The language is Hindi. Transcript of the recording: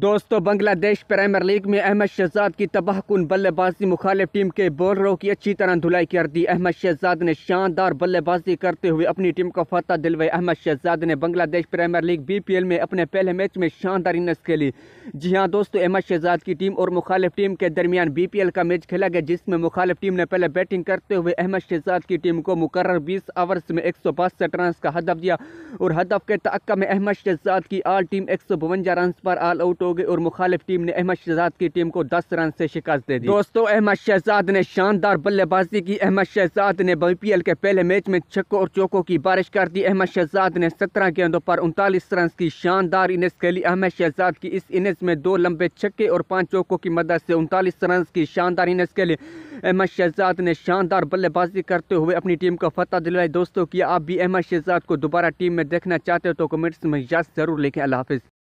दोस्तों बांग्लादेश प्रीमियर लीग में अहमद शहजाद की तबाह कन बल्लेबाजी मुखालिफ टीम के बॉलरों की अच्छी तरह धुलाई कर दी अहमद शहजाद ने शानदार बल्लेबाजी करते हुए अपनी टीम को फतह दिलवाई अहमद शहजाद ने बांग्लादेश प्रीमियर लीग बीपीएल में अपने पहले मैच में शानदार इनिंग्स खेली जी हाँ दोस्तों अहमद शहजाद की टीम और मुखालिफ टीम के दरमियान बी का मैच खेला गया जिसमें मुखालिफ टीम ने पहले बैटिंग करते हुए अहमद शहजाद की टीम को मुकर बीस ओवर्स में एक रन का हदफ दिया और हदफ के तक में अहमद शहजाद की आल टीम एक रन पर आल आउट आउट हो गए और मुखालिफ टीम ने अहमद शहजाद की टीम को दस रन से शिकस्त दे दी दोस्तों अहमद शहजाद ने शानदार बल्लेबाजी की अहमद शहजाद ने बी के पहले मैच में छक्कों और चौकों की बारिश कर दी अहमद शहजाद ने सत्रह गेंदों पर उनतालीस रन की शानदार इनिंग्स खेली अहमद शहजाद की इस इनिंग्स में दो लंबे छक्के और पांच चौकों की मदद से उनतालीस रन की शानदार इनिंग्स खेली अहमद शहजाद ने शानदार बल्लेबाजी करते हुए अपनी टीम को फतह दिलवाई दोस्तों की आप भी अहमद शहजाद को दोबारा टीम में देखना चाहते हो तो कमेंट्स में याद ज़रूर लिखें अल्लाह हाफिज़